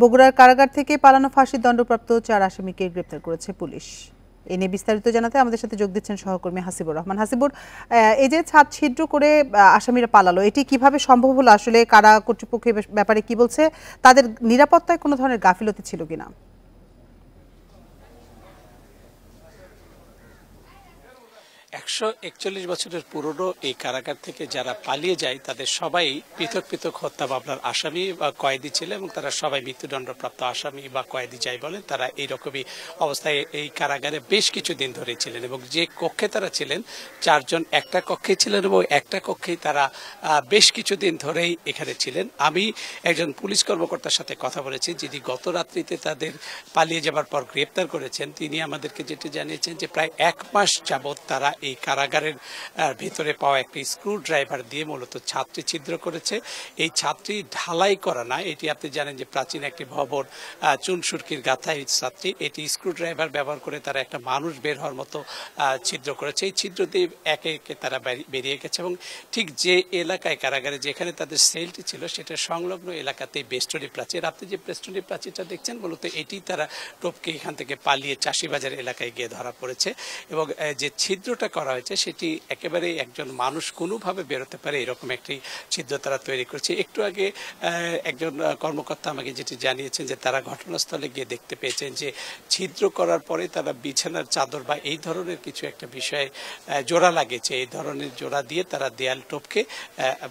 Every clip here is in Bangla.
বগুড়ার কারাগার থেকে পালানো ফাঁসির দণ্ডপ্রাপ্ত চার আসামিকে গ্রেপ্তার করেছে পুলিশ এ নিয়ে বিস্তারিত জানাতে আমাদের সাথে যোগ দিচ্ছেন সহকর্মী হাসিবুর রহমান হাসিবুর এই যে ছাদ ছিদ্র করে আসামিরা পালালো এটি কিভাবে সম্ভব হলো আসলে কারা কর্তৃপক্ষের ব্যাপারে কি বলছে তাদের নিরাপত্তায় কোনো ধরনের গাফিলতি ছিল কিনা একশো একচল্লিশ বছরের পুরনো এই কারাগার থেকে যারা পালিয়ে যায় তাদের সবাই পৃথক পৃথক হত্যা মামলার আসামি বা কয়েদি ছিল এবং তারা সবাই মৃত্যুদণ্ডপ্রাপ্ত আসামি বা কয়েদি যাই বলেন তারা এইরকমই অবস্থায় এই কারাগারে বেশ কিছুদিন ধরে ছিলেন এবং যে কক্ষে তারা ছিলেন চারজন একটা কক্ষে ছিলেন এবং একটা কক্ষেই তারা বেশ কিছুদিন ধরেই এখানে ছিলেন আমি একজন পুলিশ কর্মকর্তার সাথে কথা বলেছি যিনি গত রাত্রিতে তাদের পালিয়ে যাবার পর গ্রেপ্তার করেছেন তিনি আমাদেরকে যেটি জানিয়েছেন যে প্রায় এক মাস যাবৎ তারা এই কারাগারের ভেতরে পাওয়া একটি স্ক্রু ড্রাইভার দিয়ে মূলত ছাত্রী ছিদ্র করেছে এই ছাদটি ঢালাই করা না এটি আপনি জানেন যে প্রাচীন একটি ভবন চুনসুরকির গাথায় ছাত্রী এটি স্ক্রু ড্রাইভার ব্যবহার করে তারা একটা মানুষ বের হওয়ার মতো ছিদ্র করেছে এই ছিদ্র দিয়ে একে একে তারা বেরিয়ে গেছে এবং ঠিক যে এলাকায় কারাগারে যেখানে তাদের সেলটি ছিল সেটা সংলগ্ন এলাকাতেই বেষ্টনী প্রাচীর আপনি যে বেষ্টনী প্রাচীরটা দেখছেন মূলত এটি তারা টোপকে এখান থেকে পালিয়ে চাষিবাজার এলাকায় গিয়ে ধরা পড়েছে এবং যে ছিদ্রটা করা হয়েছে সেটি একেবারে একজন মানুষ কোনোভাবে বেরোতে পারে এরকম একটি ছিদ্র তারা তৈরি করছে একটু আগে একজন কর্মকর্তা আমাকে যেটি জানিয়েছেন যে তারা ঘটনাস্থলে গিয়ে দেখতে পেয়েছেন যে ছিদ্র করার পরে তারা বিছানার চাদর বা এই ধরনের কিছু একটা বিষয়ে জোড়া লাগিয়েছে এই ধরনের জোড়া দিয়ে তারা দেয়াল টোপকে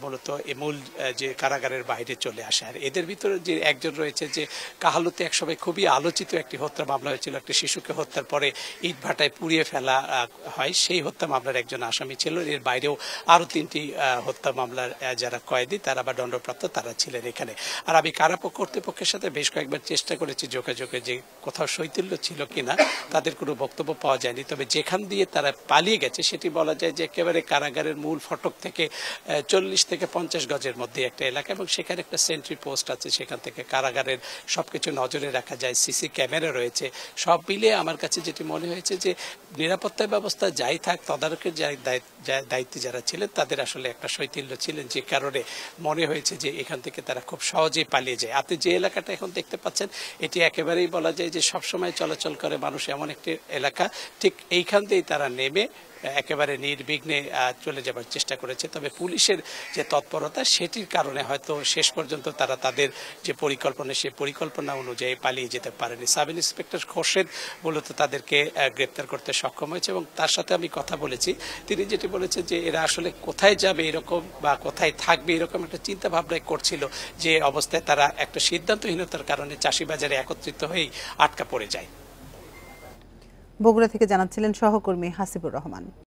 মূলত মূল যে কারাগারের বাইরে চলে আসে আর এদের ভিতরে যে একজন রয়েছে যে কাহালুতে একসময় খুবই আলোচিত একটি হত্যা মামলা হয়েছিল একটি শিশুকে হত্যার পরে ইট ভাটায় পুড়িয়ে ফেলা হয় সেই হত্যা মামলার একজন আসামি ছিল এর বাইরেও আরও তিনটি হত্যা মামলার যারা কয়েদি তারা বা দণ্ডপ্রাপ্ত তারা ছিলেন এখানে আর আমি কারাপক্ষ কর্তৃপক্ষের সাথে বেশ কয়েকবার চেষ্টা করেছি যোগাযোগে যে কোথাও শৈতুল্য ছিল কিনা তাদের কোনো বক্তব্য পাওয়া যায়নি তবে যেখান দিয়ে তারা পালিয়ে গেছে সেটি বলা যায় যে একেবারে কারাগারের মূল ফটক থেকে চল্লিশ থেকে পঞ্চাশ গজের মধ্যে একটা এলাকা এবং সেখানে একটা সেন্ট্রি পোস্ট আছে সেখান থেকে কারাগারের সবকিছু নজরে রাখা যায় সিসি ক্যামেরা রয়েছে সব মিলে আমার কাছে যেটি মনে হয়েছে যে নিরাপত্তা ব্যবস্থা যাই থাক rodada que o Jack দায়িত্বে যারা ছিলেন তাদের আসলে একটা শৈথিল্য ছিলেন যে কারণে মনে হয়েছে যে এখান থেকে তারা খুব সহজেই পালিয়ে যায় আপনি যে এলাকাটা এখন দেখতে পাচ্ছেন এটি একেবারেই বলা যায় যে সবসময় চলাচল করে মানুষ এমন একটি এলাকা ঠিক এইখান দিয়েই তারা নেমে একেবারে নির্বিঘ্নে চলে যাবার চেষ্টা করেছে তবে পুলিশের যে তৎপরতা সেটির কারণে হয়তো শেষ পর্যন্ত তারা তাদের যে পরিকল্পনা সে পরিকল্পনা অনুযায়ী পালিয়ে যেতে পারেনি সাব ইন্সপেক্টর খোরশেদ মূলত তাদেরকে গ্রেপ্তার করতে সক্ষম হয়েছে এবং তার সাথে আমি কথা বলেছি তিনি যেটি বলেছে যে এরা আসলে কোথায় যাবে এরকম বা কোথায় থাকবে এরকম একটা চিন্তা ভাবনায় করছিল যে অবস্থায় তারা একটা সিদ্ধান্তহীনতার কারণে চাষি বাজারে একত্রিত হয়েই আটকা পড়ে যায় বগুড়া থেকে জানাচ্ছিলেন সহকর্মী হাসিবুর রহমান